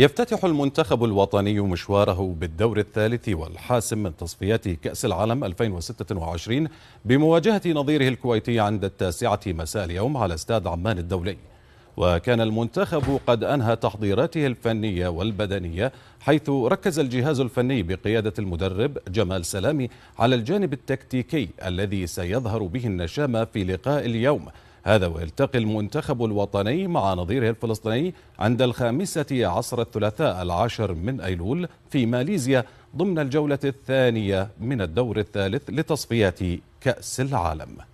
يفتتح المنتخب الوطني مشواره بالدور الثالث والحاسم من تصفيات كأس العالم 2026 بمواجهة نظيره الكويتي عند التاسعة مساء اليوم على استاد عمان الدولي وكان المنتخب قد أنهى تحضيراته الفنية والبدنية حيث ركز الجهاز الفني بقيادة المدرب جمال سلامي على الجانب التكتيكي الذي سيظهر به النشامة في لقاء اليوم هذا ويلتقي المنتخب الوطني مع نظيره الفلسطيني عند الخامسة عصر الثلاثاء العاشر من أيلول في ماليزيا ضمن الجولة الثانية من الدور الثالث لتصفيات كأس العالم